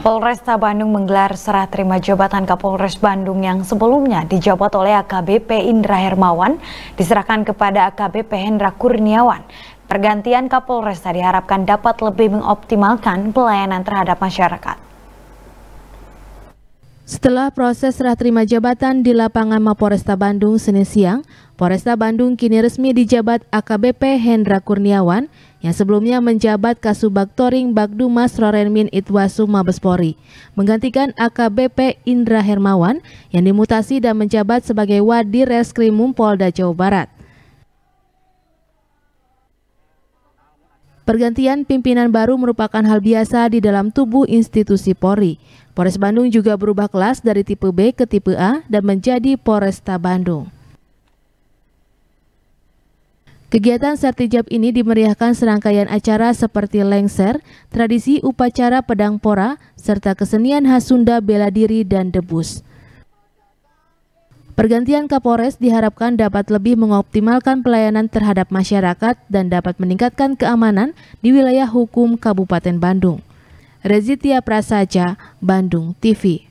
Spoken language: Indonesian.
Polresta Bandung menggelar serah terima jabatan Kapolres Bandung yang sebelumnya dijabat oleh AKBP Indra Hermawan diserahkan kepada AKBP Hendra Kurniawan. Pergantian Kapolresta diharapkan dapat lebih mengoptimalkan pelayanan terhadap masyarakat. Setelah proses serah terima jabatan di lapangan Resta Bandung Senin siang, Polresta Bandung kini resmi dijabat AKBP Hendra Kurniawan yang sebelumnya menjabat Kasubag Toring Bagdumas Rorenmin Itwasu Mabespori, menggantikan AKBP Indra Hermawan yang dimutasi dan menjabat sebagai Wadir Reskrimum Polda Jawa Barat. Pergantian pimpinan baru merupakan hal biasa di dalam tubuh institusi Polri. Polres Bandung juga berubah kelas dari tipe B ke tipe A dan menjadi Polresta Bandung. Kegiatan Sertijab ini dimeriahkan serangkaian acara seperti lengser, tradisi upacara pedang pora, serta kesenian khas Sunda bela diri dan debus. Pergantian Kapolres diharapkan dapat lebih mengoptimalkan pelayanan terhadap masyarakat dan dapat meningkatkan keamanan di wilayah hukum Kabupaten Bandung. Rezitia Prasaja, Bandung TV.